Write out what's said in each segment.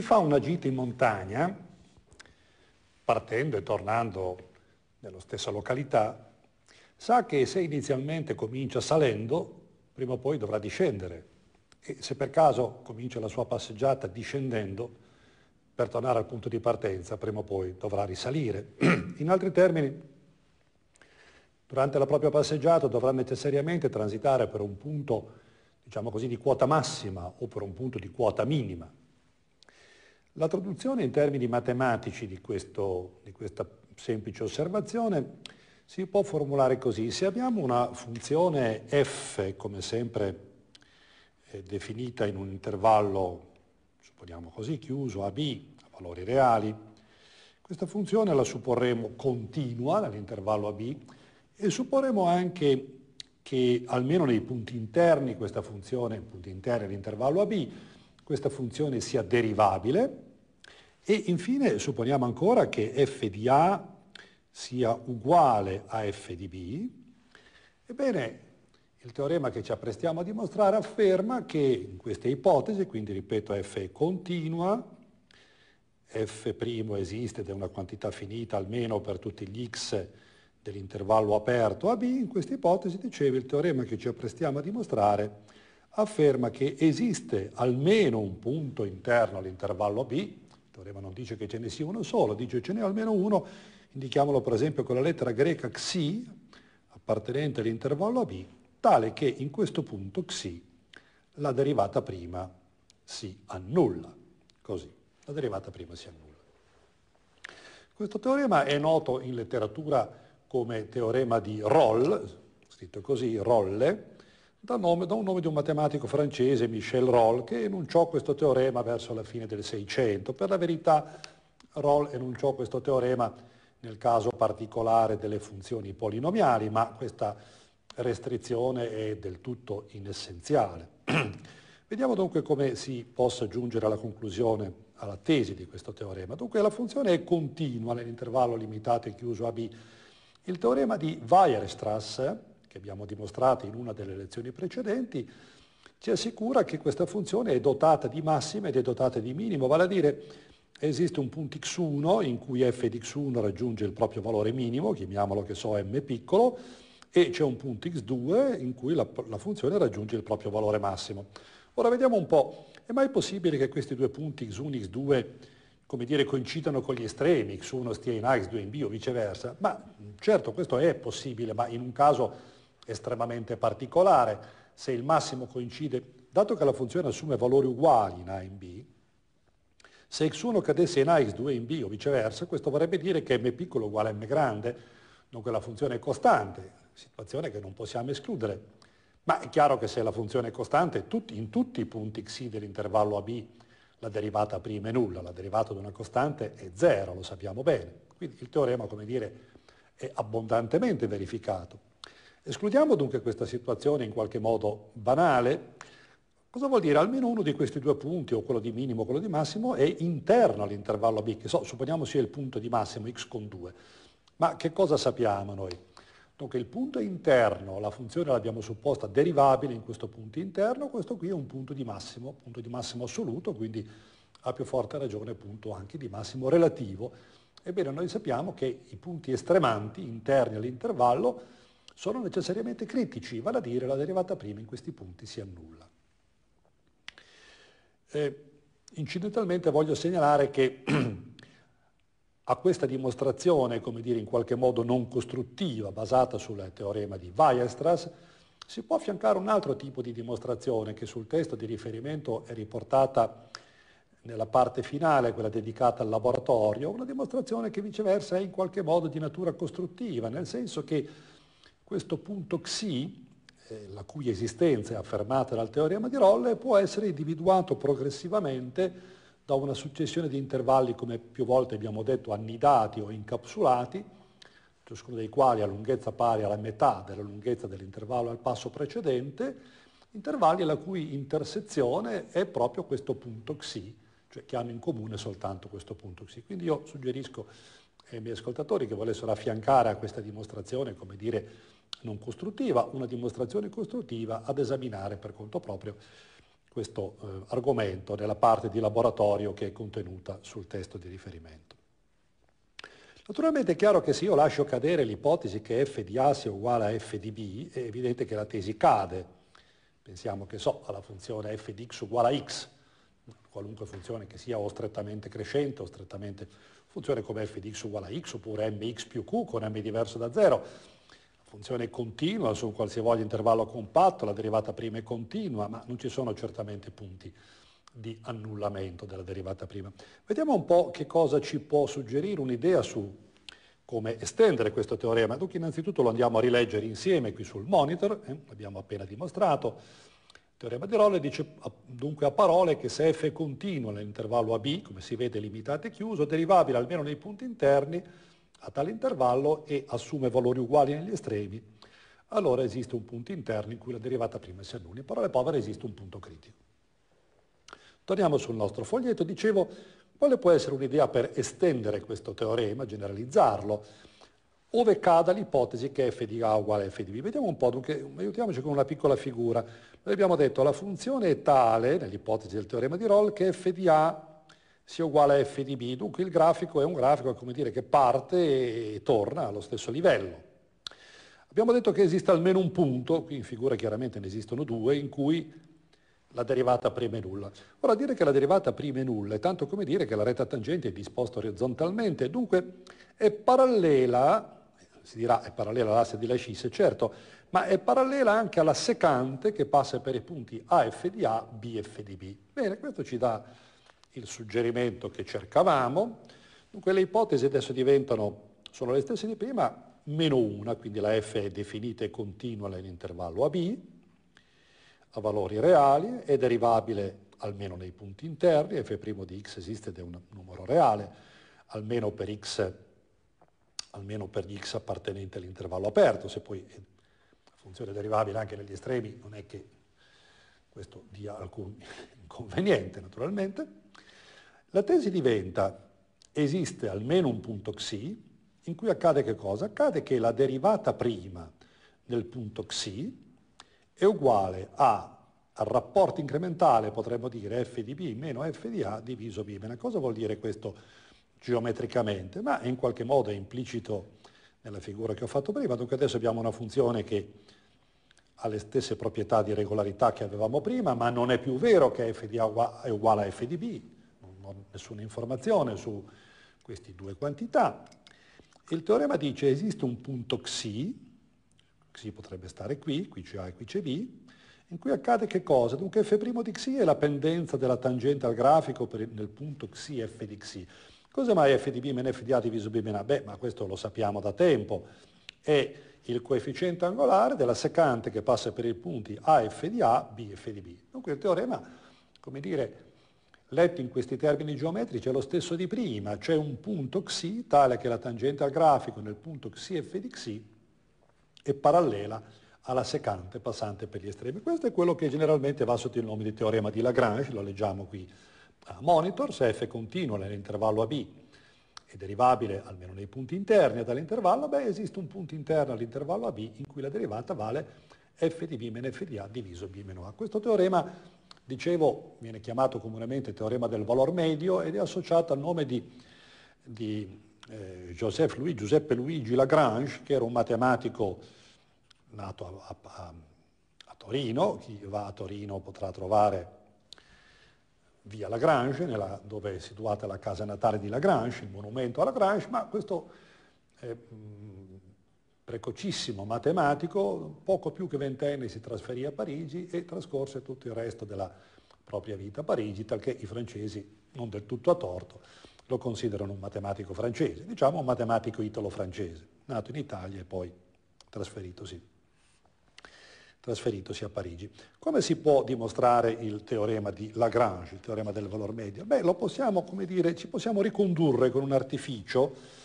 chi fa una gita in montagna, partendo e tornando nella stessa località, sa che se inizialmente comincia salendo, prima o poi dovrà discendere. E se per caso comincia la sua passeggiata discendendo, per tornare al punto di partenza, prima o poi dovrà risalire. In altri termini, durante la propria passeggiata dovrà necessariamente transitare per un punto, diciamo così, di quota massima o per un punto di quota minima. La traduzione in termini matematici di, questo, di, questa semplice osservazione si può formulare così. Se abbiamo una funzione f, come sempre eh, definita in un intervallo, supponiamo così, chiuso, a b, a valori reali, questa funzione la supporremo continua nell'intervallo a b e supporremo anche che almeno nei punti interni questa funzione, punti interni all'intervallo a b, questa funzione sia derivabile, e infine supponiamo ancora che f di A sia uguale a f di B. Ebbene, il teorema che ci apprestiamo a dimostrare afferma che in questa ipotesi, quindi ripeto f è continua, f' esiste ed è una quantità finita almeno per tutti gli x dell'intervallo aperto a b, in questa ipotesi, dicevo, il teorema che ci apprestiamo a dimostrare afferma che esiste almeno un punto interno all'intervallo b, il certo, teorema non dice che ce ne sia uno solo, dice ce n'è almeno uno, indichiamolo per esempio con la lettera greca xi, appartenente all'intervallo b, tale che in questo punto xi, la derivata prima si annulla, così, la derivata prima si annulla. Questo teorema è noto in letteratura come teorema di Roll, scritto così, Rolle, da, nome, dà, un nome di un matematico francese, Michel Roll, che enunciò questo teorema verso la fine del Seicento. Per la verità Roll enunciò questo teorema nel caso particolare delle funzioni polinomiali, ma questa restrizione è del tutto inessenziale. Vediamo dunque come si possa giungere alla conclusione, alla tesi di questo teorema. Dunque la funzione è continua nell'intervallo limitato e chiuso a b. Il teorema di Weierstrass abbiamo dimostrato in una delle lezioni precedenti, ci assicura che questa funzione è dotata di massima ed è dotata di minimo, vale a dire esiste un punto x1 in cui f di x1 raggiunge il proprio valore minimo, chiamiamolo che so m piccolo, e c'è un punto x2 in cui la, la funzione raggiunge il proprio valore massimo. Ora vediamo un po', è mai possibile che questi due punti x1 e x2 come dire, coincidano con gli estremi, x1 stia in A, x2 in B o viceversa, ma certo questo è possibile, ma in un caso estremamente particolare. Se il massimo coincide, dato che la funzione assume valori uguali in A e in B, se x1 cadesse in A, x2 in B o viceversa, questo vorrebbe dire che m piccolo uguale a m grande, dunque la funzione è costante, situazione che non possiamo escludere. Ma è chiaro che se la funzione è costante, in tutti i punti x dell'intervallo AB la derivata prima è nulla, la derivata di una costante è zero, lo sappiamo bene. Quindi il teorema, come dire, è abbondantemente verificato. Escludiamo dunque questa situazione in qualche modo banale. Cosa vuol dire? Almeno uno di questi due punti, o quello di minimo o quello di massimo, è interno all'intervallo B, che so, supponiamo sia il punto di massimo, x con 2. Ma che cosa sappiamo noi? Dunque il punto interno, la funzione l'abbiamo supposta derivabile in questo punto interno, questo qui è un punto di massimo, punto di massimo assoluto, quindi a più forte ragione punto anche di massimo relativo. Ebbene, noi sappiamo che i punti estremanti interni all'intervallo sono necessariamente critici, vale a dire la derivata prima in questi punti si annulla. E, incidentalmente voglio segnalare che a questa dimostrazione, come dire, in qualche modo non costruttiva, basata sul teorema di Weierstrass, si può affiancare un altro tipo di dimostrazione che sul testo di riferimento è riportata nella parte finale, quella dedicata al laboratorio, una dimostrazione che viceversa è in qualche modo di natura costruttiva, nel senso che questo punto xi, eh, la cui esistenza è affermata dal teorema di Rolle, può essere individuato progressivamente da una successione di intervalli, come più volte abbiamo detto, annidati o incapsulati, ciascuno dei quali ha lunghezza pari alla metà della lunghezza dell'intervallo al passo precedente, intervalli la cui intersezione è proprio questo punto xi, cioè che hanno in comune soltanto questo punto xi. Quindi io suggerisco ai miei ascoltatori che volessero affiancare a questa dimostrazione, come dire, non costruttiva, una dimostrazione costruttiva ad esaminare per conto proprio questo eh, argomento nella parte di laboratorio che è contenuta sul testo di riferimento. Naturalmente è chiaro che se io lascio cadere l'ipotesi che f di A sia uguale a f di B, è evidente che la tesi cade. Pensiamo che so, alla funzione f di x uguale a x, qualunque funzione che sia o strettamente crescente o strettamente funzione come f di x uguale a x oppure mx più q con m diverso da 0, funzione continua su qualsiasi intervallo compatto, la derivata prima è continua, ma non ci sono certamente punti di annullamento della derivata prima. Vediamo un po' che cosa ci può suggerire un'idea su come estendere questo teorema. Dunque innanzitutto lo andiamo a rileggere insieme qui sul monitor, eh, l'abbiamo appena dimostrato. Il teorema di Rolle dice dunque a parole che se f è continuo nell'intervallo AB, come si vede limitato e chiuso, derivabile almeno nei punti interni, a tale intervallo e assume valori uguali negli estremi, allora esiste un punto interno in cui la derivata prima si annulla. In parole povere esiste un punto critico. Torniamo sul nostro foglietto. Dicevo, quale può essere un'idea per estendere questo teorema, generalizzarlo, ove cada l'ipotesi che f di A uguale a f di B. Vediamo un po', dunque, aiutiamoci con una piccola figura. Noi abbiamo detto che la funzione è tale, nell'ipotesi del teorema di Roll, che f di A sia uguale a f di b. Dunque il grafico è un grafico dire, che parte e torna allo stesso livello. Abbiamo detto che esiste almeno un punto, qui in figura chiaramente ne esistono due, in cui la derivata prima è nulla. Ora dire che la derivata prima è nulla è tanto come dire che la retta tangente è disposta orizzontalmente, dunque è parallela, si dirà è parallela all'asse di Laschisse, certo, ma è parallela anche alla secante che passa per i punti A, F di A, B, di B. Bene, questo ci dà il suggerimento che cercavamo. Dunque le ipotesi adesso diventano, sono le stesse di prima, meno una, quindi la f è definita e continua nell'intervallo AB, a valori reali, è derivabile almeno nei punti interni, f' di x esiste ed è un numero reale, almeno per, x, almeno per gli x appartenenti all'intervallo aperto, se poi la funzione derivabile anche negli estremi non è che questo dia alcun inconveniente naturalmente. La tesi diventa, esiste almeno un punto xi, in cui accade che cosa? Accade che la derivata prima del punto xi è uguale a al rapporto incrementale, potremmo dire f di b meno f di a diviso b. Ma cosa vuol dire questo geometricamente? Ma in qualche modo è implicito nella figura che ho fatto prima, dunque adesso abbiamo una funzione che ha le stesse proprietà di regolarità che avevamo prima, ma non è più vero che f di a è uguale a f di b, non, nessuna informazione su queste due quantità. Il teorema dice esiste un punto xi, xi potrebbe stare qui, qui c'è A e qui c'è B, in cui accade che cosa? Dunque f' di xi è la pendenza della tangente al grafico per, nel punto xi f di xi. Cos'è mai f di b meno f di a diviso b meno a? Beh, ma questo lo sappiamo da tempo. È il coefficiente angolare della secante che passa per i punti a f di a, b f di b. Dunque il teorema, come dire, Letto in questi termini geometrici è lo stesso di prima, c'è cioè un punto xi tale che la tangente al grafico nel punto xi f di xi è parallela alla secante passante per gli estremi. Questo è quello che generalmente va sotto il nome di teorema di Lagrange, lo leggiamo qui a monitor, se f è continua nell'intervallo AB è derivabile almeno nei punti interni dall'intervallo, beh esiste un punto interno all'intervallo AB in cui la derivata vale f di b meno f di a diviso b meno a. Questo teorema Dicevo, viene chiamato comunemente teorema del valor medio ed è associato al nome di, di eh, Louis, Giuseppe Luigi Lagrange, che era un matematico nato a, a, a Torino, chi va a Torino potrà trovare via Lagrange, nella, dove è situata la casa natale di Lagrange, il monumento a Lagrange, ma questo eh, precocissimo matematico, poco più che ventenne si trasferì a Parigi e trascorse tutto il resto della propria vita a Parigi, talché i francesi, non del tutto a torto, lo considerano un matematico francese, diciamo un matematico italo-francese, nato in Italia e poi trasferitosi, trasferitosi a Parigi. Come si può dimostrare il teorema di Lagrange, il teorema del valore medio? Beh, lo possiamo, come dire, ci possiamo ricondurre con un artificio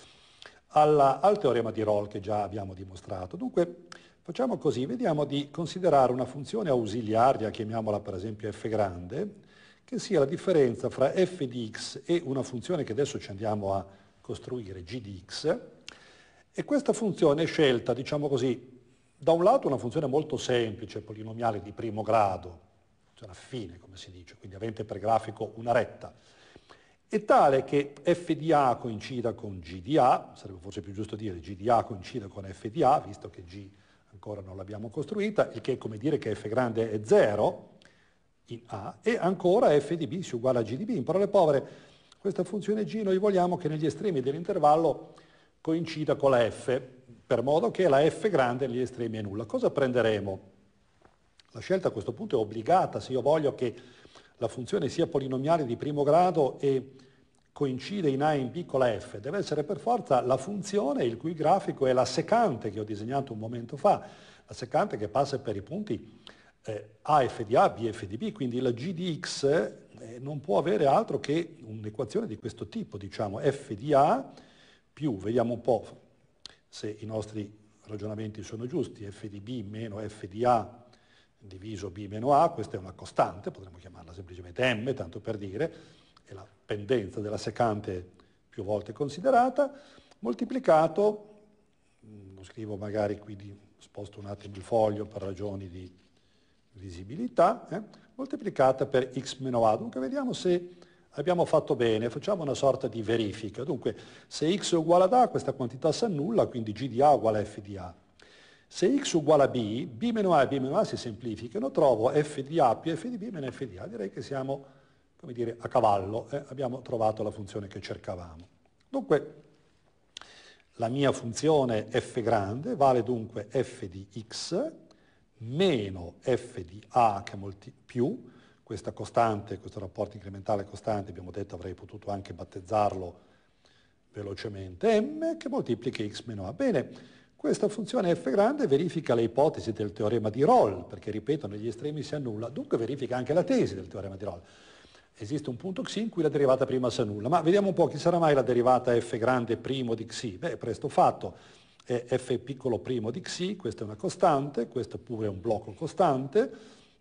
alla, al teorema di Roll che già abbiamo dimostrato. Dunque, facciamo così, vediamo di considerare una funzione ausiliaria, chiamiamola per esempio f grande, che sia la differenza fra f di x e una funzione che adesso ci andiamo a costruire, g di x, e questa funzione è scelta, diciamo così, da un lato una funzione molto semplice, polinomiale di primo grado, funzione cioè affine come si dice, quindi avente per grafico una retta, è tale che FDA coincida con GDA, sarebbe forse più giusto dire GDA coincida con FDA, visto che G ancora non l'abbiamo costruita, il che è come dire che F grande è 0 in A, e ancora F di B si uguale a G di B. In parole povere, questa funzione G noi vogliamo che negli estremi dell'intervallo coincida con la F, per modo che la F grande negli estremi è nulla. Cosa prenderemo? La scelta a questo punto è obbligata se io voglio che la funzione sia polinomiale di primo grado e coincide in A in piccola f, deve essere per forza la funzione il cui grafico è la secante che ho disegnato un momento fa, la secante che passa per i punti eh, A f di A, B f di B, quindi la g di x eh, non può avere altro che un'equazione di questo tipo, diciamo f di A più, vediamo un po' se i nostri ragionamenti sono giusti, f di B meno f di A diviso b meno a, questa è una costante, potremmo chiamarla semplicemente m, tanto per dire, è la pendenza della secante più volte considerata, moltiplicato, lo mm, scrivo magari qui, sposto un attimo il foglio per ragioni di visibilità, eh, moltiplicata per x meno a. Dunque vediamo se abbiamo fatto bene, facciamo una sorta di verifica. Dunque se x è uguale ad a, questa quantità si annulla, quindi g di a uguale a f di a. Se x uguale a b, b meno a e b meno a si semplificano, trovo f di a più f di b meno f di a. Direi che siamo, come dire, a cavallo, eh? abbiamo trovato la funzione che cercavamo. Dunque, la mia funzione f grande vale dunque f di x meno f di a che molti più, questa costante, questo rapporto incrementale costante, abbiamo detto avrei potuto anche battezzarlo velocemente m, che moltiplica x meno a. Bene, questa funzione f grande verifica le ipotesi del teorema di Roll, perché ripeto, negli estremi si annulla, dunque verifica anche la tesi del teorema di Roll. Esiste un punto xi in cui la derivata prima si annulla, ma vediamo un po' chi sarà mai la derivata f grande primo di xi. Beh, presto fatto, è f piccolo primo di xi, questa è una costante, questo pure è un blocco costante,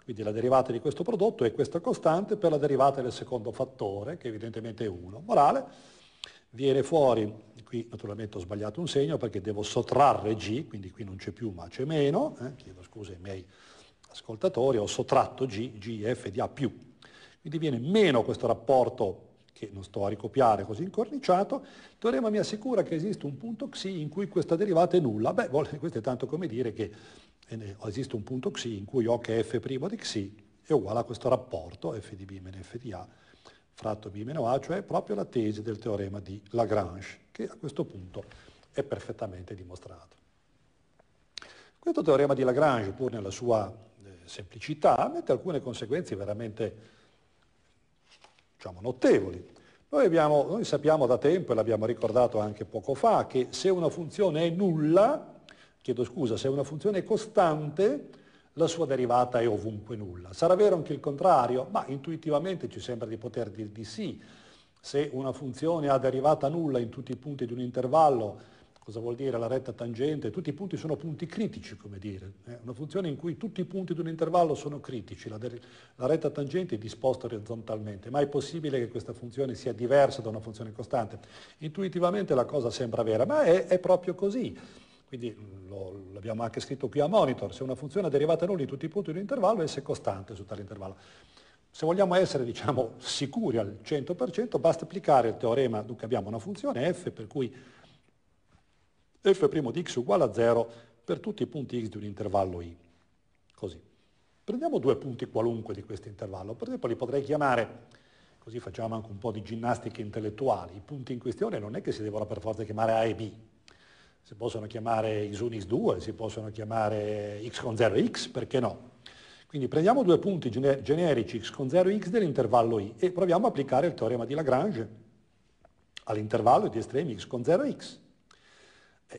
quindi la derivata di questo prodotto è questa costante per la derivata del secondo fattore, che evidentemente è 1. Morale, viene fuori Qui naturalmente ho sbagliato un segno perché devo sottrarre G, quindi qui non c'è più ma c'è meno, eh? chiedo scusa ai miei ascoltatori, ho sottratto G, G è F di A più. Quindi viene meno questo rapporto che non sto a ricopiare così incorniciato, il teorema mi assicura che esiste un punto xi in cui questa derivata è nulla. Beh, questo è tanto come dire che eh, esiste un punto xi in cui ho che f' di xi è uguale a questo rapporto f di b meno f di a fratto b-a, cioè proprio la tesi del teorema di Lagrange, che a questo punto è perfettamente dimostrato. Questo teorema di Lagrange, pur nella sua eh, semplicità, mette alcune conseguenze veramente diciamo, notevoli. Noi, abbiamo, noi sappiamo da tempo, e l'abbiamo ricordato anche poco fa, che se una funzione è nulla, chiedo scusa, se una funzione è costante, la sua derivata è ovunque nulla. Sarà vero anche il contrario, ma intuitivamente ci sembra di poter dire di sì. Se una funzione ha derivata nulla in tutti i punti di un intervallo, cosa vuol dire la retta tangente? Tutti i punti sono punti critici, come dire. È eh, una funzione in cui tutti i punti di un intervallo sono critici, la, la retta tangente è disposta orizzontalmente, ma è possibile che questa funzione sia diversa da una funzione costante. Intuitivamente la cosa sembra vera, ma è, è proprio così. Quindi mm, l'abbiamo anche scritto qui a monitor, se una funzione è derivata nulla in tutti i punti di un intervallo, S è costante su tale intervallo. Se vogliamo essere diciamo, sicuri al 100%, basta applicare il teorema, dunque abbiamo una funzione f per cui f' di x uguale a 0 per tutti i punti x di un intervallo i. Così. Prendiamo due punti qualunque di questo intervallo, per esempio li potrei chiamare, così facciamo anche un po' di ginnastica intellettuale, i punti in questione non è che si devono per forza chiamare A e B, si possono chiamare Xunis 2, si possono chiamare X con 0X, perché no? Quindi prendiamo due punti generici X con 0X dell'intervallo I e proviamo a applicare il teorema di Lagrange all'intervallo di estremi X con 0X.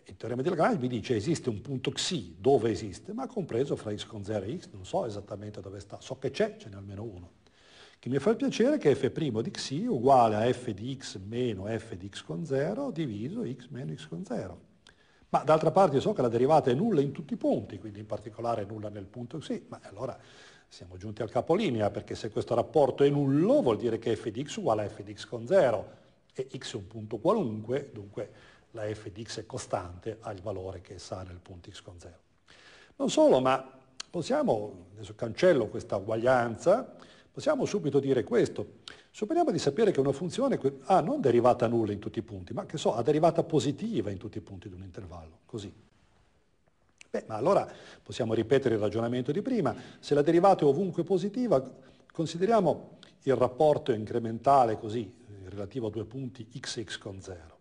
Il teorema di Lagrange mi dice esiste un punto xi dove esiste, ma compreso fra x con 0 e x, non so esattamente dove sta, so che c'è, ce n'è almeno uno. Che mi fa il piacere che f' di xi uguale a f di x meno f di x con 0 diviso x meno x con 0. Ma d'altra parte so che la derivata è nulla in tutti i punti, quindi in particolare nulla nel punto sì, ma allora siamo giunti al capolinea, perché se questo rapporto è nullo vuol dire che f di x uguale a f di x con 0 e x è un punto qualunque, dunque la f di x è costante al valore che sa nel punto x con 0. Non solo, ma possiamo, adesso cancello questa uguaglianza, Possiamo subito dire questo. Supponiamo di sapere che una funzione ha ah, non derivata nulla in tutti i punti, ma che so, ha derivata positiva in tutti i punti di un intervallo, così. Beh, ma allora possiamo ripetere il ragionamento di prima. Se la derivata è ovunque positiva, consideriamo il rapporto incrementale così, relativo a due punti x x con 0.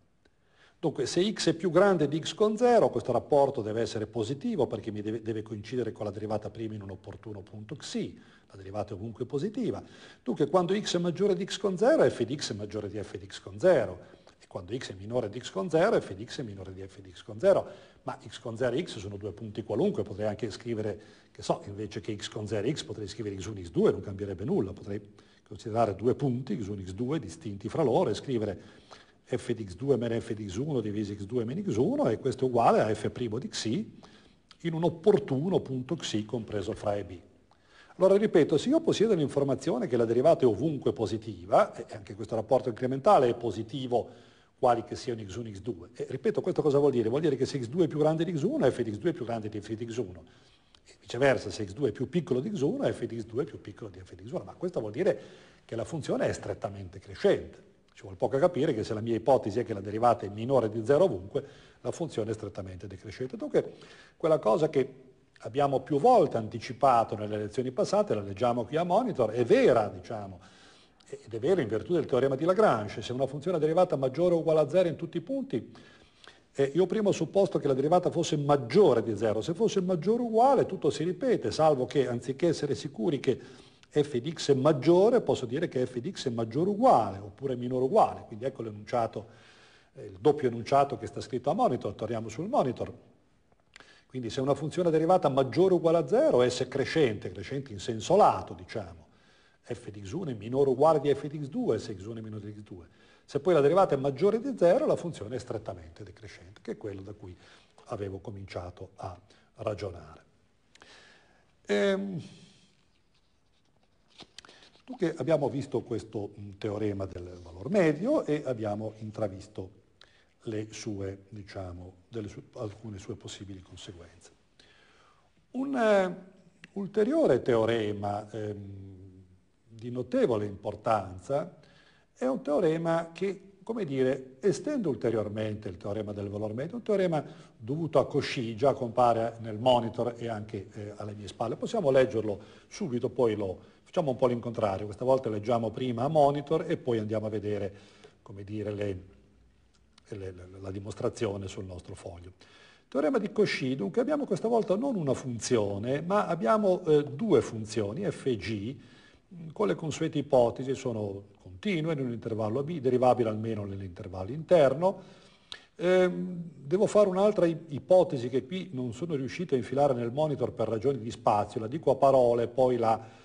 Dunque se x è più grande di x con 0, questo rapporto deve essere positivo perché mi deve, deve coincidere con la derivata prima in un opportuno punto xi, la derivata è ovunque positiva. Dunque quando x è maggiore di x con 0, f di x è maggiore di f di x con 0, e quando x è minore di x con 0, f di x è minore di f di x con 0, ma x con 0 e x sono due punti qualunque, potrei anche scrivere, che so, invece che x con 0 e x potrei scrivere x1 e x2, non cambierebbe nulla, potrei considerare due punti, x1 x2, distinti fra loro e scrivere f di x 2 meno f di x 1 diviso x2 meno x1 e questo è uguale a f' di xi in un opportuno punto xi compreso fra e b. Allora ripeto, se io possiedo l'informazione che la derivata è ovunque positiva, e anche questo rapporto incrementale è positivo, quali che siano x1 x2, e ripeto, questo cosa vuol dire? Vuol dire che se x2 è più grande di x1, f di x2 è più grande di f di x1, e viceversa, se x2 è più piccolo di x1, f di x2 è più piccolo di f di x1, ma questo vuol dire che la funzione è strettamente crescente. Ci vuole poco a capire che se la mia ipotesi è che la derivata è minore di 0 ovunque, la funzione è strettamente decrescente. Dunque, quella cosa che abbiamo più volte anticipato nelle lezioni passate, la leggiamo qui a monitor, è vera, diciamo, ed è vera in virtù del teorema di Lagrange, se una funzione derivata maggiore o uguale a 0 in tutti i punti, eh, io prima ho supposto che la derivata fosse maggiore di 0, se fosse maggiore o uguale tutto si ripete, salvo che anziché essere sicuri che f di x è maggiore, posso dire che f di x è maggiore o uguale, oppure minore o uguale, quindi ecco l'enunciato, eh, il doppio enunciato che sta scritto a monitor, torniamo sul monitor. Quindi se una funzione derivata maggiore o uguale a 0, S è crescente, crescente in senso lato, diciamo, f di x1 è minore o uguale di f di x2, sx1 è minore di x2. Se poi la derivata è maggiore di 0, la funzione è strettamente decrescente, che è quello da cui avevo cominciato a ragionare. Ehm, Dunque abbiamo visto questo mm, teorema del valore medio e abbiamo intravisto sue, diciamo, sue, alcune sue possibili conseguenze. Un eh, ulteriore teorema ehm, di notevole importanza è un teorema che, come dire, estende ulteriormente il teorema del valore medio, un teorema dovuto a Cauchy, già compare nel monitor e anche eh, alle mie spalle. Possiamo leggerlo subito, poi lo, Facciamo un po' l'incontrario, questa volta leggiamo prima a monitor e poi andiamo a vedere dire, le, le, la dimostrazione sul nostro foglio. Teorema di Cauchy, dunque abbiamo questa volta non una funzione, ma abbiamo eh, due funzioni, f e g, con le consuete ipotesi, sono continue in un intervallo a b, derivabile almeno nell'intervallo interno. Eh, devo fare un'altra ipotesi che qui non sono riuscito a infilare nel monitor per ragioni di spazio, la dico a parole, poi la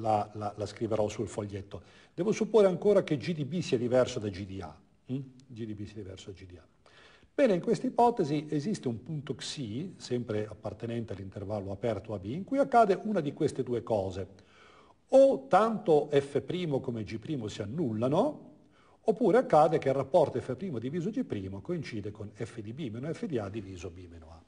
la, la, la, scriverò sul foglietto. Devo supporre ancora che GDB sia diverso da GDA. Mm? Hm? GDB sia diverso da GDA. Bene, in questa ipotesi esiste un punto xi, sempre appartenente all'intervallo aperto a b, in cui accade una di queste due cose. O tanto f' come g' si annullano, oppure accade che il rapporto f' diviso g' coincide con f di b meno f di a diviso b meno a.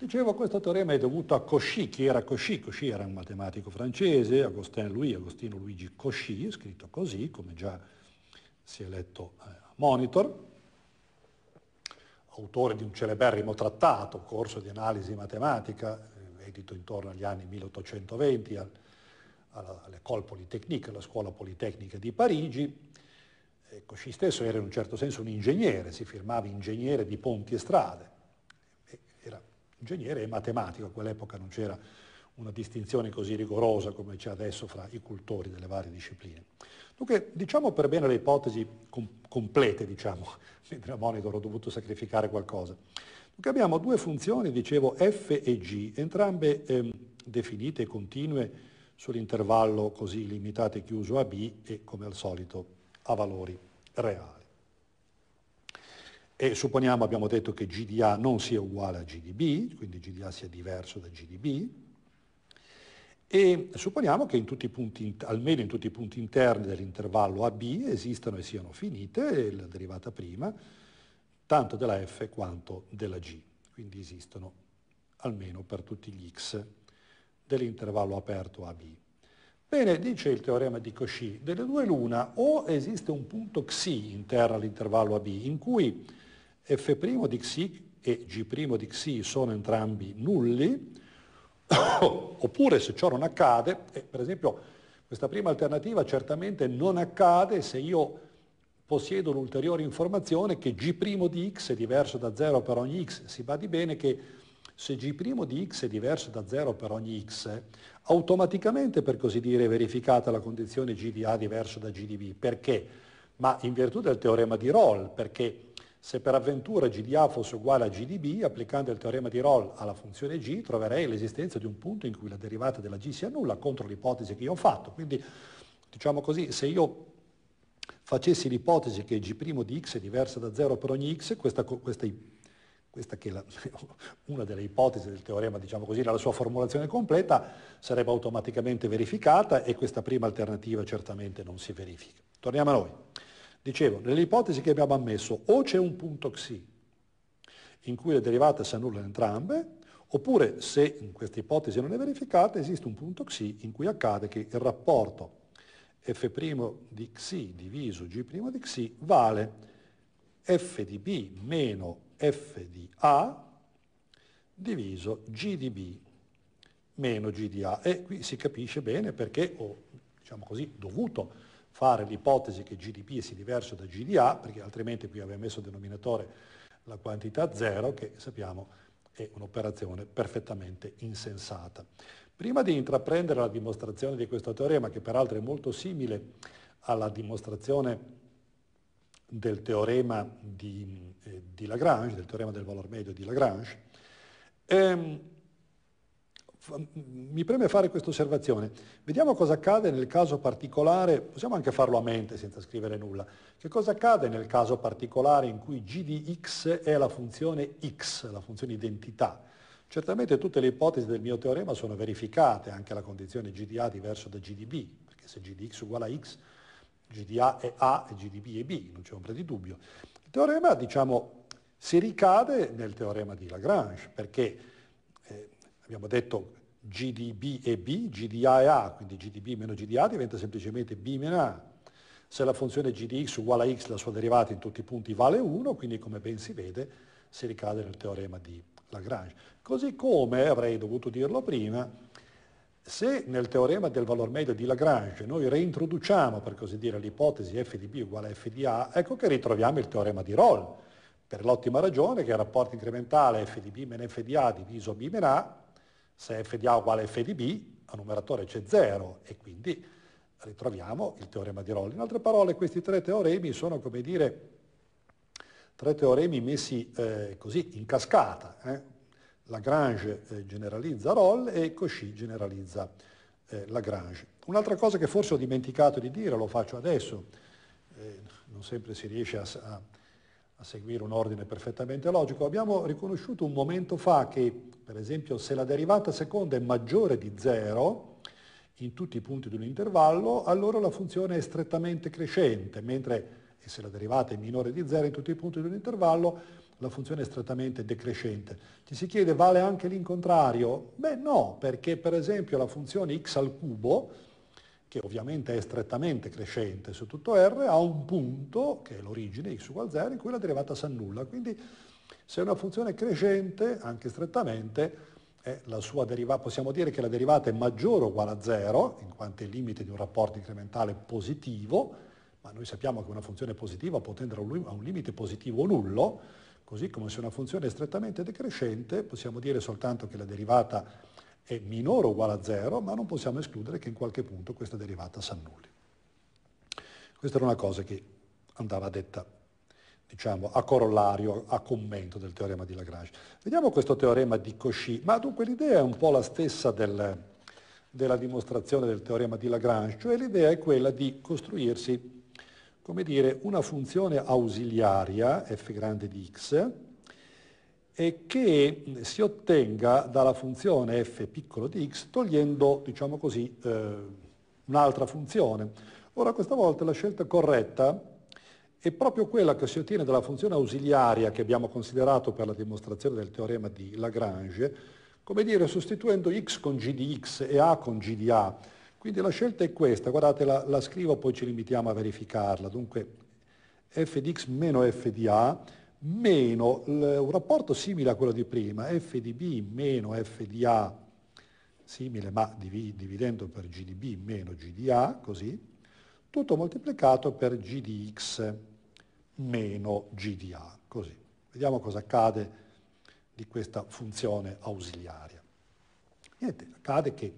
Dicevo, questo teorema è dovuto a Cauchy. Chi era Cauchy? Cauchy era un matematico francese, Agostin Louis, Agostino Luigi Cauchy, scritto così, come già si è letto eh, a eh, Monitor, autore di un celeberrimo trattato, corso di analisi matematica, eh, edito intorno agli anni 1820 al, all'École Polytechnique, alla scuola politecnica di Parigi. Eh, Cauchy stesso era in un certo senso un ingegnere, si firmava ingegnere di ponti e strade ingegnere e matematico, a quell'epoca non c'era una distinzione così rigorosa come c'è adesso fra i cultori delle varie discipline. Dunque, diciamo per bene le ipotesi com- complete, diciamo, mentre a Monitor ho dovuto sacrificare qualcosa. Dunque abbiamo due funzioni, dicevo, f e g, entrambe eh, definite e continue sull'intervallo così limitato e chiuso a b e, come al solito, a valori reali e supponiamo abbiamo detto che GDA non sia uguale a GDB, quindi GDA sia diverso da GDB, e supponiamo che in punti, almeno in tutti i punti interni dell'intervallo AB esistano e siano finite la derivata prima, tanto della F quanto della G, quindi esistono almeno per tutti gli x dell'intervallo aperto AB. Bene, dice il teorema di Cauchy, delle due l'una, o esiste un punto xi interno all'intervallo AB in cui f' di xi e g' di xi sono entrambi nulli, oppure se ciò non accade, eh, per esempio questa prima alternativa certamente non accade se io possiedo un'ulteriore informazione che g' di x è diverso da 0 per ogni x, si va di bene che se g' di x è diverso da 0 per ogni x, automaticamente per così dire è verificata la condizione g di A diverso da g di B. Perché? Ma in virtù del teorema di Roll, perché se per avventura g di a fosse uguale a g di b, applicando il teorema di Roll alla funzione g, troverei l'esistenza di un punto in cui la derivata della g sia nulla contro l'ipotesi che io ho fatto. Quindi, diciamo così, se io facessi l'ipotesi che g' di x è diversa da 0 per ogni x, questa, questa, questa che è la, una delle ipotesi del teorema, diciamo così, nella sua formulazione completa sarebbe automaticamente verificata e questa prima alternativa certamente non si verifica. Torniamo a noi. Dicevo, nell'ipotesi che abbiamo ammesso o c'è un punto xi in cui le derivate si annullano entrambe, oppure se in questa ipotesi non è verificata esiste un punto xi in cui accade che il rapporto f' di xi diviso g' di xi vale f di b meno f di a diviso g di b meno g di a. E qui si capisce bene perché ho, diciamo così, dovuto fare l'ipotesi che GDP sia diverso da GDA, perché altrimenti qui abbiamo messo denominatore la quantità zero, che sappiamo è un'operazione perfettamente insensata. Prima di intraprendere la dimostrazione di questo teorema, che peraltro è molto simile alla dimostrazione del teorema di, eh, di Lagrange, del teorema del valore medio di Lagrange, ehm, mi preme fare questa osservazione. Vediamo cosa accade nel caso particolare, possiamo anche farlo a mente senza scrivere nulla, che cosa accade nel caso particolare in cui g di x è la funzione x, la funzione identità. Certamente tutte le ipotesi del mio teorema sono verificate, anche la condizione g di A diverso da g di B, perché se g di x uguale a x, g di A è A e g di B è B, non c'è ombra di dubbio. Il teorema, diciamo, si ricade nel teorema di Lagrange, perché eh, abbiamo detto GDB e B, GDA e A, quindi GDB meno GDA diventa semplicemente B meno A. Se la funzione GDX uguale a x, la sua derivata in tutti i punti vale 1, quindi come ben si vede si ricade nel teorema di Lagrange. Così come, avrei dovuto dirlo prima, se nel teorema del valor medio di Lagrange noi reintroduciamo, per così dire, l'ipotesi f di b uguale a f di a, ecco che ritroviamo il teorema di Roll, per l'ottima ragione che il rapporto incrementale f di b meno f di a diviso b meno a se f di A uguale a f di B, a numeratore c'è 0 e quindi ritroviamo il teorema di Rolli. In altre parole, questi tre teoremi sono, come dire, tre teoremi messi eh, così in cascata. Eh? Lagrange eh, generalizza Roll e Cauchy generalizza eh, Lagrange. Un'altra cosa che forse ho dimenticato di dire, lo faccio adesso, eh, non sempre si riesce a, a a seguire un ordine perfettamente logico. Abbiamo riconosciuto un momento fa che, per esempio, se la derivata seconda è maggiore di 0 in tutti i punti di un intervallo, allora la funzione è strettamente crescente, mentre se la derivata è minore di 0 in tutti i punti di un intervallo, la funzione è strettamente decrescente. Ci si chiede vale anche l'incontrario? Beh no, perché per esempio la funzione x al cubo che ovviamente è strettamente crescente su tutto R, ha un punto, che è l'origine, x uguale 0, in cui la derivata si annulla. Quindi se una funzione crescente, anche strettamente, eh, derivata, possiamo dire che la derivata è maggiore o uguale a 0, in quanto è il limite di un rapporto incrementale positivo, ma noi sappiamo che una funzione positiva può tendere a un, a un limite positivo o nullo, così come se una funzione è strettamente decrescente, possiamo dire soltanto che la derivata è è minore o uguale a zero, ma non possiamo escludere che in qualche punto questa derivata s'annulli. Questa era una cosa che andava detta diciamo, a corollario, a commento del teorema di Lagrange. Vediamo questo teorema di Cauchy, ma dunque l'idea è un po' la stessa del, della dimostrazione del teorema di Lagrange, cioè l'idea è quella di costruirsi, come dire, una funzione ausiliaria, f grande di x, e che si ottenga dalla funzione f piccolo di x togliendo, diciamo così, eh, un'altra funzione. Ora questa volta la scelta corretta è proprio quella che si ottiene dalla funzione ausiliaria che abbiamo considerato per la dimostrazione del teorema di Lagrange, come dire sostituendo x con g di x e a con g di a. Quindi la scelta è questa, guardate la, la scrivo poi ci limitiamo a verificarla, dunque f di x meno f di a meno un rapporto simile a quello di prima, FDB meno FDA, simile ma dividendo per GDB meno GDA, così, tutto moltiplicato per GDX meno GDA, così. Vediamo cosa accade di questa funzione ausiliaria. Niente, accade che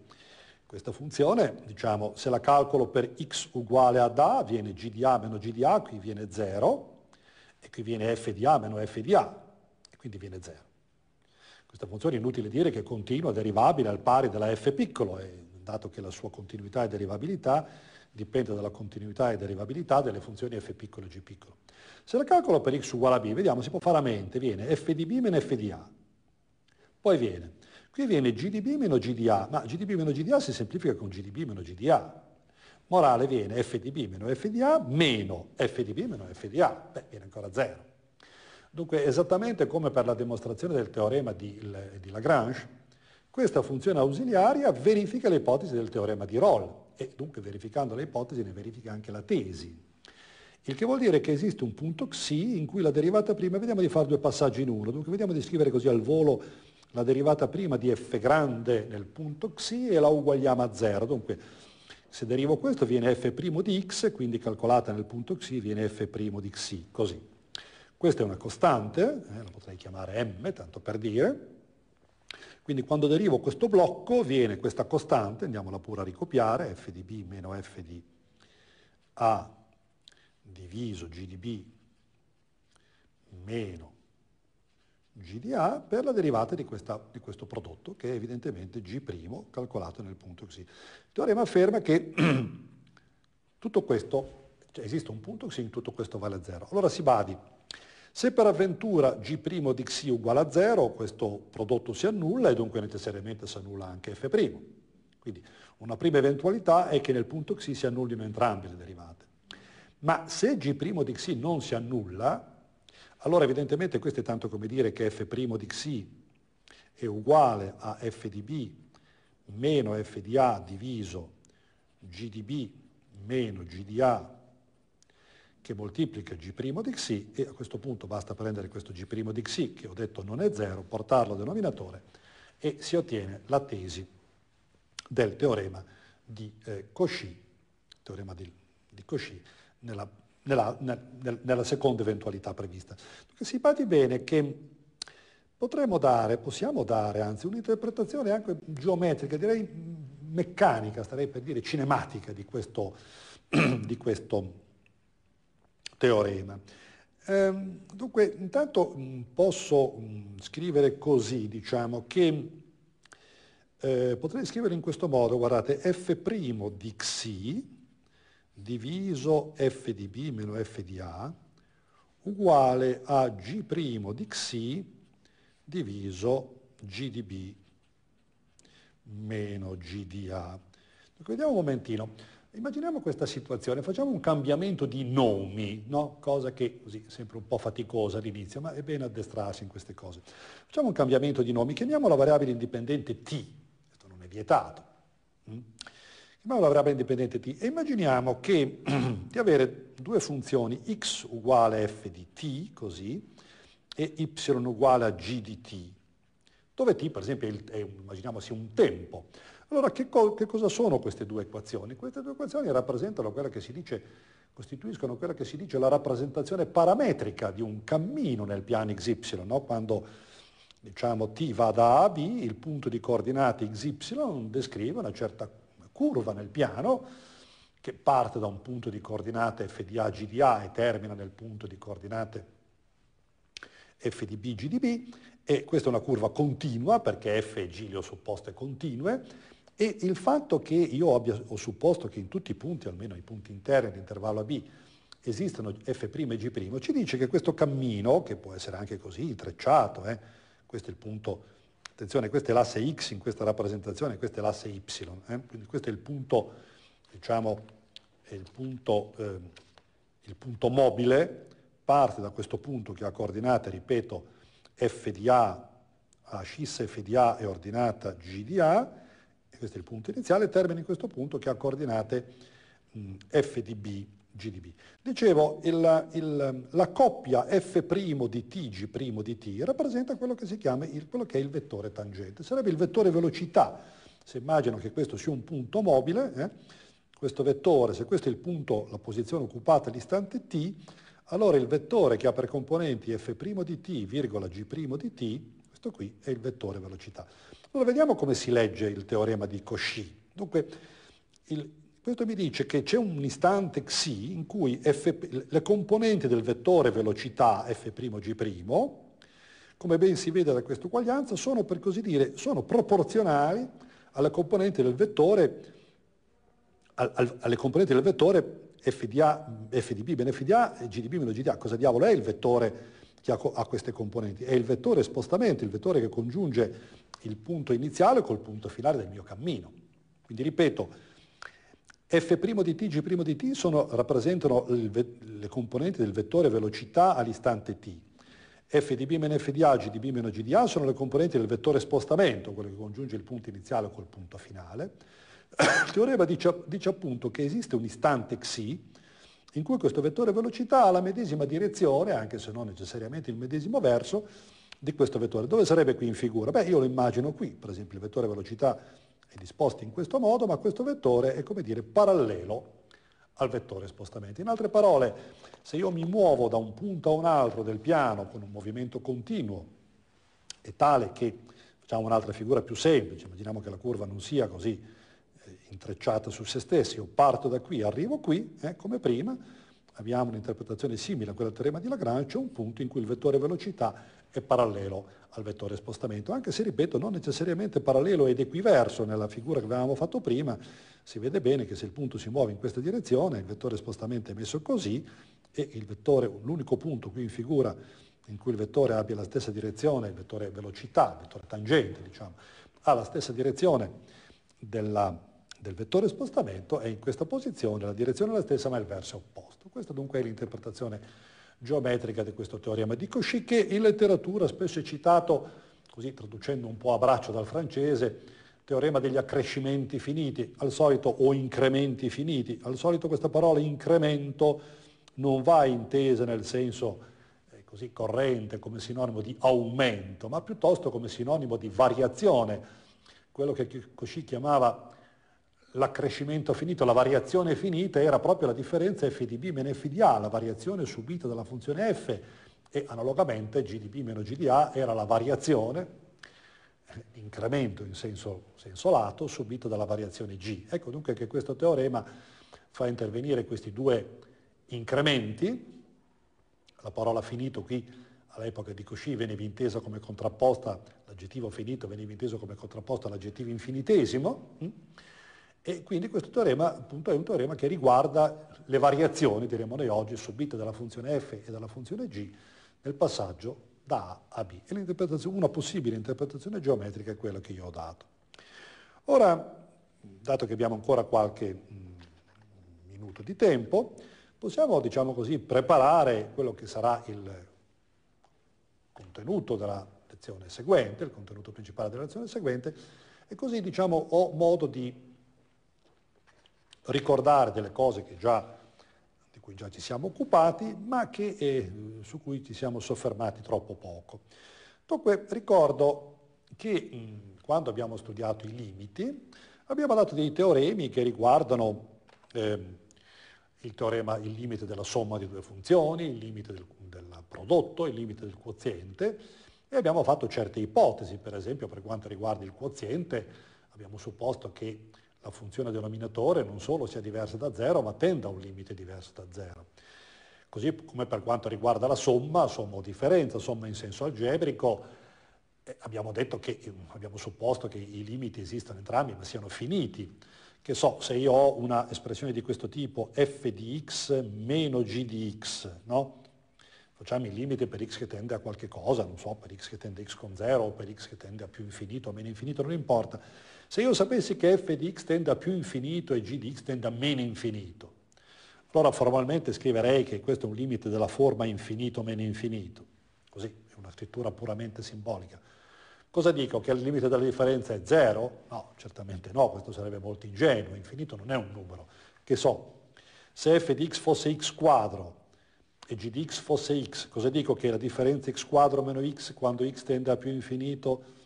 questa funzione, diciamo, se la calcolo per x uguale ad a, viene GDA meno GDA, qui viene 0, e qui viene f di a meno f di a, e quindi viene 0. Questa funzione è inutile dire che è continua, derivabile al pari della f piccolo, e dato che la sua continuità e derivabilità dipende dalla continuità e derivabilità delle funzioni f piccolo e g piccolo. Se la calcolo per x uguale a b, vediamo, si può fare a mente, viene f di b meno f di a. Poi viene, qui viene g di b meno g di a, ma g di b meno g di a si semplifica con g di b meno g di a, morale viene FDB meno FDA meno FDB meno FDA, beh, viene ancora zero. Dunque, esattamente come per la dimostrazione del teorema di, di Lagrange, questa funzione ausiliaria verifica l'ipotesi del teorema di Rolle e dunque verificando l'ipotesi ne verifica anche la tesi. Il che vuol dire che esiste un punto xi in cui la derivata prima, vediamo di fare due passaggi in uno, dunque vediamo di scrivere così al volo la derivata prima di f grande nel punto xi e la uguagliamo a 0, dunque se derivo questo viene f' di x, quindi calcolata nel punto xi viene f' di xi, così. Questa è una costante, eh, la potrei chiamare m, tanto per dire. Quindi quando derivo questo blocco viene questa costante, andiamola pure a ricopiare, f di b meno f di a diviso g di b meno G di A per la derivata di, questa, di questo prodotto, che è evidentemente G' calcolato nel punto XI. Il teorema afferma che tutto questo, cioè esiste un punto XI, in tutto questo vale a 0. Allora si badi, se per avventura G' di XI uguale a 0, questo prodotto si annulla e dunque necessariamente si annulla anche F'. Quindi una prima eventualità è che nel punto XI si annullino entrambe le derivate. Ma se G' di XI non si annulla, allora evidentemente questo è tanto come dire che f' di xi è uguale a f di b meno f di a diviso g di b meno g di a che moltiplica g' di xi e a questo punto basta prendere questo g' di xi che ho detto non è 0, portarlo al denominatore e si ottiene la tesi del teorema di eh, Cauchy, teorema di, di Cauchy nella nella, nella seconda eventualità prevista. Dunque, si badi bene che potremmo dare, possiamo dare anzi, un'interpretazione anche geometrica, direi meccanica, starei per dire cinematica di questo, di questo teorema. Ehm, dunque, intanto mm, posso mm, scrivere così, diciamo, che eh, potrei scrivere in questo modo, guardate, f' di xi diviso f di b meno f di a uguale a g' di xi diviso g di b meno g di a. Vediamo un momentino. Immaginiamo questa situazione, facciamo un cambiamento di nomi, no? cosa che è sempre un po' faticosa all'inizio, ma è bene addestrarsi in queste cose. Facciamo un cambiamento di nomi, chiamiamo la variabile indipendente t, questo non è vietato. Mm? il modulo avrà ben t e immaginiamo che di avere due funzioni x uguale a f di t, così, e y uguale a g di t, dove t per esempio è, il, è immaginiamo sia un tempo. Allora che, co che cosa sono queste due equazioni? Queste due equazioni rappresentano quella che si dice, costituiscono quella che si dice la rappresentazione parametrica di un cammino nel piano xy, no? quando diciamo t va da A a B, il punto di coordinate xy descrive una certa curva nel piano che parte da un punto di coordinate F di A, G di A e termina nel punto di coordinate F di B, G di B, e questa è una curva continua perché F e G le ho supposte continue e il fatto che io abbia, ho supposto che in tutti i punti, almeno i punti interni dell'intervallo AB, esistano F' e G', ci dice che questo cammino, che può essere anche così intrecciato, eh, questo è il punto Attenzione, questa è l'asse X in questa rappresentazione, questa è l'asse Y. Eh? Quindi questo è il punto, diciamo, è il punto, eh, il punto mobile, parte da questo punto che ha coordinate, ripeto, f di A, ascissa f di A e ordinata g di A, questo è il punto iniziale, termina in questo punto che ha coordinate mh, f di B GDB. Dicevo, il, il, la coppia F' di T, G' di T rappresenta quello che si chiama il, quello che è il vettore tangente, sarebbe il vettore velocità. Se immagino che questo sia un punto mobile, eh, questo vettore, se questo è il punto, la posizione occupata all'istante t, allora il vettore che ha per componenti f' di t, virgola g' di t, questo qui è il vettore velocità. Allora vediamo come si legge il teorema di Cauchy. Dunque, il, questo mi dice che c'è un istante xi in cui F, le componenti del vettore velocità f'g', come ben si vede da questa uguaglianza, sono per così dire, sono proporzionali alla componente del vettore, al, al, alle componenti del vettore FDA, FDB ben FDA e GDB meno GDA. Cosa diavolo è il vettore che ha, ha queste componenti? È il vettore spostamento, il vettore che congiunge il punto iniziale col punto finale del mio cammino. Quindi ripeto, F' di t, G' di t sono, rappresentano il, le componenti del vettore velocità all'istante t. F di b meno f di a, g di b meno g di a sono le componenti del vettore spostamento, quello che congiunge il punto iniziale col punto finale. Il teorema dice, dice appunto che esiste un istante xi in cui questo vettore velocità ha la medesima direzione, anche se non necessariamente il medesimo verso, di questo vettore. Dove sarebbe qui in figura? Beh, io lo immagino qui, per esempio il vettore velocità è disposto in questo modo, ma questo vettore è come dire parallelo al vettore spostamento. In altre parole, se io mi muovo da un punto a un altro del piano con un movimento continuo, è tale che, facciamo un'altra figura più semplice, immaginiamo che la curva non sia così eh, intrecciata su se stessa, io parto da qui, arrivo qui, eh, come prima, abbiamo un'interpretazione simile a quella del teorema di Lagrange, c'è un punto in cui il vettore velocità è parallelo al vettore spostamento, anche se, ripeto, non necessariamente parallelo ed equiverso nella figura che avevamo fatto prima, si vede bene che se il punto si muove in questa direzione, il vettore spostamento è messo così e vettore, l'unico punto qui in figura in cui il vettore abbia la stessa direzione, il vettore velocità, il vettore tangente, diciamo, ha la stessa direzione della, del vettore spostamento è in questa posizione, la direzione è la stessa ma il verso è opposto contrasto. Questa dunque è l'interpretazione geometrica di questo teorema di Cauchy che in letteratura spesso è citato, così traducendo un po' a braccio dal francese, teorema degli accrescimenti finiti, al solito o incrementi finiti, al solito questa parola incremento non va intesa nel senso eh, così corrente come sinonimo di aumento, ma piuttosto come sinonimo di variazione, quello che Cauchy chiamava l'accrescimento finito, la variazione finita era proprio la differenza FDB-FDA, la variazione subita dalla funzione F e analogamente GDB-GDA era la variazione, l'incremento in senso, senso lato subito dalla variazione G. Ecco dunque che questo teorema fa intervenire questi due incrementi, la parola finito qui all'epoca di Cauchy veniva intesa come contrapposta, l'aggettivo finito veniva inteso come contrapposta all'aggettivo infinitesimo, mm? E quindi questo teorema appunto, è un teorema che riguarda le variazioni, diremmo noi oggi, subite dalla funzione f e dalla funzione g nel passaggio da A a B. E una possibile interpretazione geometrica è quella che io ho dato. Ora, dato che abbiamo ancora qualche mm, minuto di tempo, possiamo, diciamo così, preparare quello che sarà il contenuto della lezione seguente, il contenuto principale della lezione seguente, e così, diciamo, ho modo di ricordare delle cose già, di cui già ci siamo occupati, ma che, eh, su cui ci siamo soffermati troppo poco. Dunque ricordo che mh, quando abbiamo studiato i limiti abbiamo dato dei teoremi che riguardano eh, il teorema, il limite della somma di due funzioni, il limite del, del prodotto, il limite del quoziente e abbiamo fatto certe ipotesi, per esempio per quanto riguarda il quoziente abbiamo supposto che la funzione denominatore non solo sia diversa da 0, ma tende a un limite diverso da 0. Così come per quanto riguarda la somma, somma o differenza, somma in senso algebrico, eh, abbiamo, che, eh, abbiamo supposto che i limiti esistano entrambi, ma siano finiti. Che so, se io ho una espressione di questo tipo, f di x meno g di x, no? Facciamo il limite per x che tende a qualche cosa, non so, per x che tende a x con 0 o per x che tende a più infinito o meno infinito, non importa se io sapessi che f di x tende a più infinito e g di x tende a meno infinito, allora formalmente scriverei che questo è un limite della forma infinito meno infinito, così è una scrittura puramente simbolica. Cosa dico? Che il limite della differenza è zero? No, certamente no, questo sarebbe molto ingenuo, infinito non è un numero. Che so, se f di x fosse x quadro e g di x fosse x, cosa dico? Che la differenza x quadro meno x quando x tende a più infinito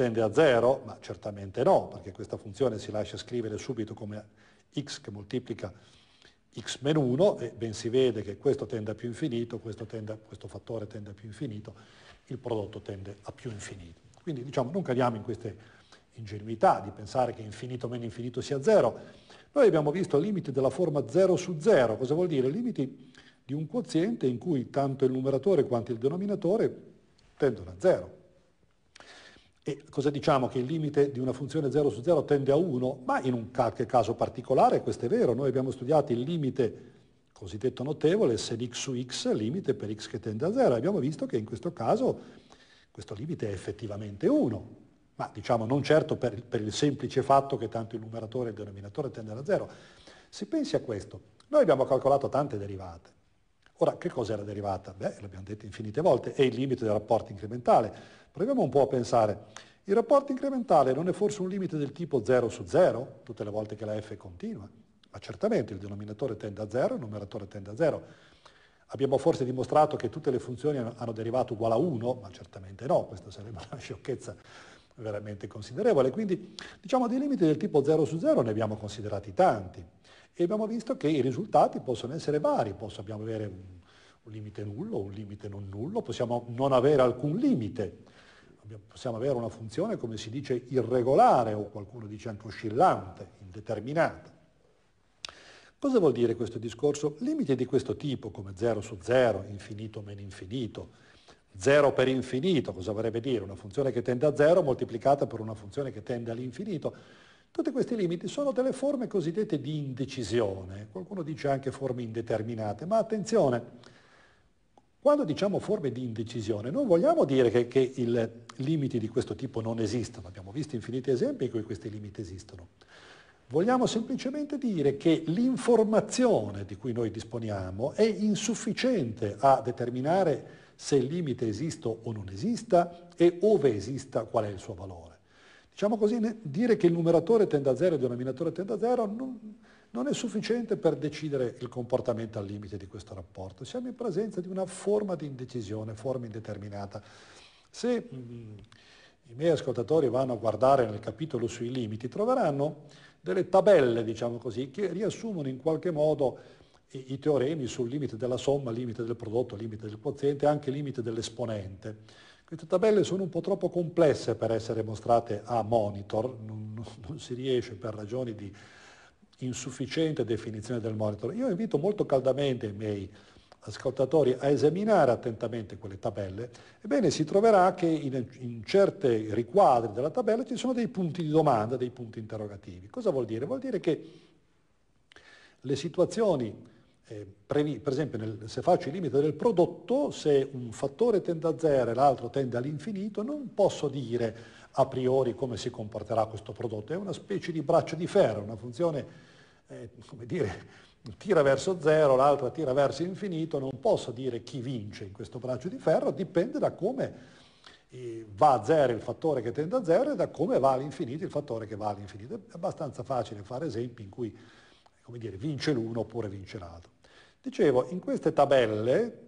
tende a zero, ma certamente no, perché questa funzione si lascia scrivere subito come x che moltiplica x meno 1 e ben si vede che questo tende a più infinito, questo, tende, questo fattore tende a più infinito, il prodotto tende a più infinito. Quindi diciamo non cadiamo in queste ingenuità di pensare che infinito meno infinito sia zero. Noi abbiamo visto limiti della forma 0 su 0, cosa vuol dire? Limiti di un quoziente in cui tanto il numeratore quanto il denominatore tendono a zero. E cosa diciamo? Che il limite di una funzione 0 su 0 tende a 1, ma in un qualche caso particolare, questo è vero, noi abbiamo studiato il limite cosiddetto notevole, se di x su x, limite per x che tende a 0. Abbiamo visto che in questo caso questo limite è effettivamente 1, ma diciamo non certo per il, per il semplice fatto che tanto il numeratore e il denominatore tendono a 0. Se pensi a questo, noi abbiamo calcolato tante derivate, Ora, che cosa era derivata? Beh, l'abbiamo detto infinite volte, è il limite del rapporto incrementale. Proviamo un po' a pensare, il rapporto incrementale non è forse un limite del tipo 0 su 0, tutte le volte che la f è continua? Ma certamente il denominatore tende a 0 il numeratore tende a 0. Abbiamo forse dimostrato che tutte le funzioni hanno derivato uguale a 1? Ma certamente no, questa sarebbe una sciocchezza veramente considerevole. Quindi, diciamo, dei limiti del tipo 0 su 0 ne abbiamo considerati tanti e abbiamo visto che i risultati possono essere vari, possiamo avere un, un limite nullo, un limite non nullo, possiamo non avere alcun limite, possiamo avere una funzione, come si dice, irregolare o qualcuno dice anche oscillante, indeterminata. Cosa vuol dire questo discorso? Limiti di questo tipo, come 0 su 0, infinito meno infinito, 0 per infinito, cosa vorrebbe dire? Una funzione che tende a 0 moltiplicata per una funzione che tende all'infinito, tutti questi limiti sono delle forme cosiddette di indecisione, qualcuno dice anche forme indeterminate, ma attenzione, quando diciamo forme di indecisione non vogliamo dire che, che il, limiti di questo tipo non esistono, abbiamo visto infiniti esempi in cui questi limiti esistono. Vogliamo semplicemente dire che l'informazione di cui noi disponiamo è insufficiente a determinare se il limite esista o non esista e ove esista qual è il suo valore. Diciamo così, dire che il numeratore tende a zero e il denominatore tende a zero non, non è sufficiente per decidere il comportamento al limite di questo rapporto. Siamo in presenza di una forma di indecisione, forma indeterminata. Se mh, mm, i miei ascoltatori vanno a guardare nel capitolo sui limiti, troveranno delle tabelle, diciamo così, che riassumono in qualche modo i, i teoremi sul limite della somma, limite del prodotto, limite del quoziente, anche limite dell'esponente. Queste tabelle sono un po' troppo complesse per essere mostrate a monitor, non, non, si riesce per ragioni di insufficiente definizione del monitor. Io invito molto caldamente i miei ascoltatori a esaminare attentamente quelle tabelle, ebbene si troverà che in, in certi riquadri della tabella ci sono dei punti di domanda, dei punti interrogativi. Cosa vuol dire? Vuol dire che le situazioni eh, previ, per esempio nel, se faccio il limite del prodotto, se un fattore tende a zero e l'altro tende all'infinito, non posso dire a priori come si comporterà questo prodotto, è una specie di braccio di ferro, una funzione, eh, come dire, tira verso zero, l'altra tira verso infinito, non posso dire chi vince in questo braccio di ferro, dipende da come eh, va a zero il fattore che tende a zero e da come va all'infinito il fattore che va all'infinito. È abbastanza facile fare esempi in cui come dire, vince l'uno oppure vince l'altro. Dicevo, in queste tabelle,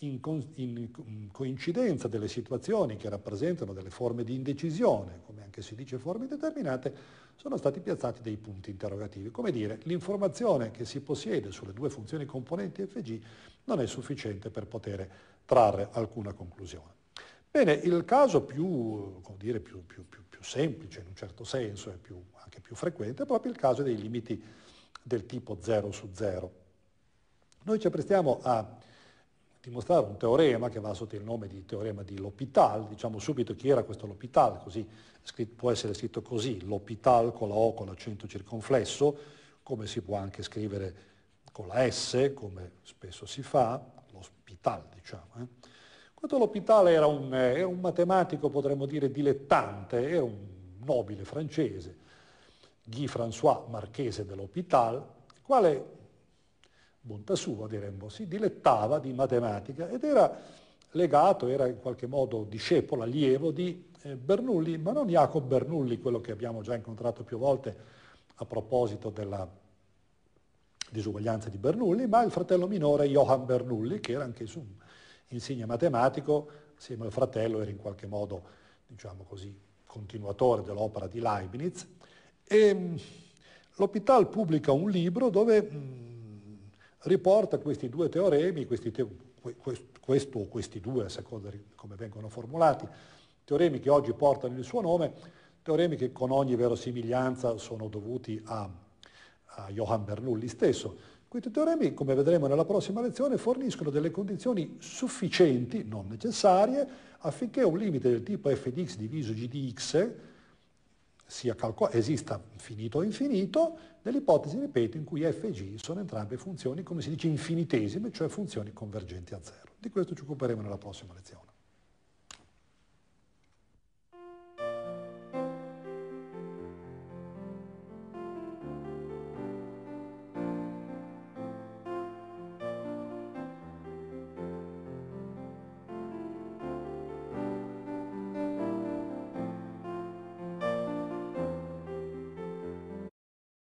in, co- in coincidenza delle situazioni che rappresentano delle forme di indecisione, come anche si dice forme determinate, sono stati piazzati dei punti interrogativi. Come dire, l'informazione che si possiede sulle due funzioni componenti FG non è sufficiente per poter trarre alcuna conclusione. Bene, il caso più, dire, più, più, più semplice in un certo senso e anche più frequente è proprio il caso dei limiti del tipo 0 su 0. Noi ci apprestiamo a dimostrare un teorema che va sotto il nome di teorema di L'Hôpital, diciamo subito chi era questo L'Hôpital, così può essere scritto così, L'Hôpital con la O con l'accento circonflesso, come si può anche scrivere con la S, come spesso si fa, l'Hospital diciamo. Eh. Quanto L'Hopital era un, era un matematico, potremmo dire, dilettante, era un nobile francese, Guy François Marchese dell'Hôpital, il quale bontà sua diremmo, si dilettava di matematica ed era legato, era in qualche modo discepolo, allievo di eh, Bernoulli, ma non Jacopo Bernoulli, quello che abbiamo già incontrato più volte a proposito della disuguaglianza di Bernoulli, ma il fratello minore Johann Bernoulli, che era anche un insegna matematico, insieme al fratello era in qualche modo, diciamo così, continuatore dell'opera di Leibniz. E ehm, l'Hopital pubblica un libro dove riporta questi due teoremi, questi te, questo o questi due a seconda di come vengono formulati, teoremi che oggi portano il suo nome, teoremi che con ogni verosimiglianza sono dovuti a, a Johann Bernoulli stesso. Questi teoremi, come vedremo nella prossima lezione, forniscono delle condizioni sufficienti, non necessarie, affinché un limite del tipo f di x diviso g di x, sia esista finito o infinito, nell'ipotesi, ripeto, in cui f e g sono entrambe funzioni, come si dice, infinitesime, cioè funzioni convergenti a zero. Di questo ci occuperemo nella prossima lezione.